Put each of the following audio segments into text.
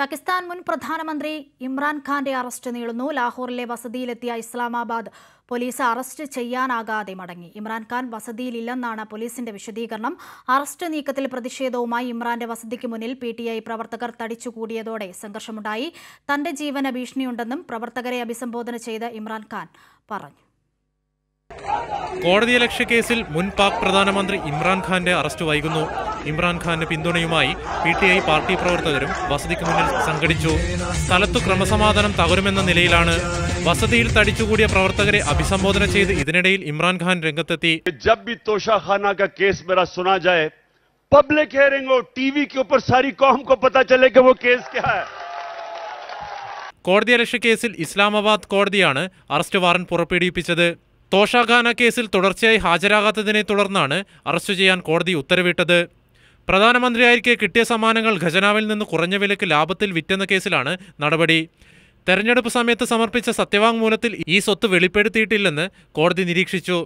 പാകിസ്ഥാൻ മുൻ പ്രധാനമന്ത്രി ഇമ്രാൻഖാന്റെ അറസ്റ്റ് നീളുന്നു ലാഹോറിലെ വസതിയിലെത്തിയ ഇസ്ലാമാബാദ് പോലീസ് അറസ്റ്റ് ചെയ്യാനാകാതെ മടങ്ങി ഇമ്രാൻഖാൻ വസതിയിലില്ലെന്നാണ് പോലീസിന്റെ വിശദീകരണം അറസ്റ്റ് നീക്കത്തിൽ പ്രതിഷേധവുമായി ഇമ്രാന്റെ വസതിക്ക് മുന്നിൽ പി പ്രവർത്തകർ തടിച്ചുകൂടിയതോടെ സംഘർഷമുണ്ടായി തന്റെ ജീവന ഭീഷണിയുണ്ടെന്നും പ്രവർത്തകരെ അഭിസംബോധന ചെയ്ത് ഇമ്രാൻഖാൻ പറഞ്ഞു കോടതിയലക്ഷ്യ കേസിൽ മുൻ പാക് പ്രധാനമന്ത്രി ഇമ്രാൻഖാന്റെ അറസ്റ്റ് വൈകുന്നു ഇമ്രാൻഖാന്റെ പിന്തുണയുമായി പി ടി ഐ പാർട്ടി പ്രവർത്തകരും വസതിക്ക് മുന്നിൽ സംഘടിച്ചു സ്ഥലത്തു ക്രമസമാധാനം തകരുമെന്ന നിലയിലാണ് വസതിയിൽ തടിച്ചുകൂടിയ പ്രവർത്തകരെ അഭിസംബോധന ചെയ്ത് ഇതിനിടയിൽ ഇമ്രാൻഖാൻ രംഗത്തെത്തി पब्लिक हेयरिंग हो टीवी के കോടതിയലക്ഷ്യ കേസിൽ ഇസ്ലാമാബാദ് കോടതിയാണ് അറസ്റ്റ് വാറന്റ് പുറപ്പെടുവിപ്പിച്ചത് തോഷാഖാന കേസിൽ തുടർച്ചയായി ഹാജരാകാത്തതിനെ തുടർന്നാണ് അറസ്റ്റ് ചെയ്യാൻ കോടതി ഉത്തരവിട്ടത് പ്രധാനമന്ത്രിയായിരിക്കെ കിട്ടിയ സമ്മാനങ്ങൾ ഖജനാവിൽ നിന്ന് കുറഞ്ഞ വിലയ്ക്ക് ലാഭത്തിൽ വിറ്റെന്ന കേസിലാണ് നടപടി തെരഞ്ഞെടുപ്പ് സമയത്ത് സമർപ്പിച്ച സത്യവാങ്മൂലത്തിൽ ഈ സ്വത്ത് വെളിപ്പെടുത്തിയിട്ടില്ലെന്ന് കോടതി നിരീക്ഷിച്ചു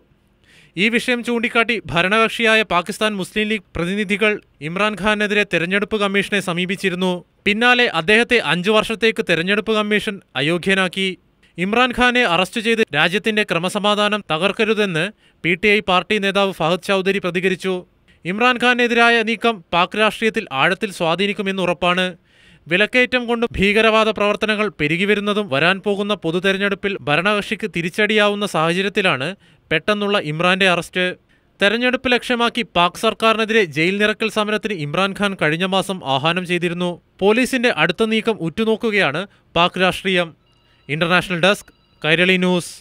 ഈ വിഷയം ചൂണ്ടിക്കാട്ടി ഭരണകക്ഷിയായ പാകിസ്ഥാൻ മുസ്ലിം ലീഗ് പ്രതിനിധികൾ ഇമ്രാൻഖാനെതിരെ തെരഞ്ഞെടുപ്പ് കമ്മീഷനെ സമീപിച്ചിരുന്നു പിന്നാലെ അദ്ദേഹത്തെ അഞ്ചു വർഷത്തേക്ക് തെരഞ്ഞെടുപ്പ് കമ്മീഷൻ അയോഗ്യനാക്കി ഇമ്രാൻഖാനെ അറസ്റ്റ് ചെയ്ത് രാജ്യത്തിന്റെ ക്രമസമാധാനം തകർക്കരുതെന്ന് പി പാർട്ടി നേതാവ് ഫഹദ് ചൌധരി പ്രതികരിച്ചു ഇമ്രാൻഖാനെതിരായ നീക്കം പാക് രാഷ്ട്രീയത്തിൽ ആഴത്തിൽ സ്വാധീനിക്കുമെന്നുറപ്പാണ് വിലക്കയറ്റം കൊണ്ട് ഭീകരവാദ പ്രവർത്തനങ്ങൾ വരുന്നതും വരാൻ പോകുന്ന പൊതു തെരഞ്ഞെടുപ്പിൽ ഭരണകക്ഷിക്ക് തിരിച്ചടിയാവുന്ന സാഹചര്യത്തിലാണ് പെട്ടെന്നുള്ള ഇമ്രാന്റെ അറസ്റ്റ് തെരഞ്ഞെടുപ്പ് ലക്ഷ്യമാക്കി പാക് സർക്കാരിനെതിരെ ജയിൽ നിറക്കൽ സമരത്തിന് ഇമ്രാൻഖാൻ കഴിഞ്ഞ മാസം ആഹ്വാനം ചെയ്തിരുന്നു പോലീസിന്റെ അടുത്ത നീക്കം ഉറ്റുനോക്കുകയാണ് പാക് രാഷ്ട്രീയം ഇന്റർനാഷണൽ ഡെസ്ക് കൈരളി ന്യൂസ്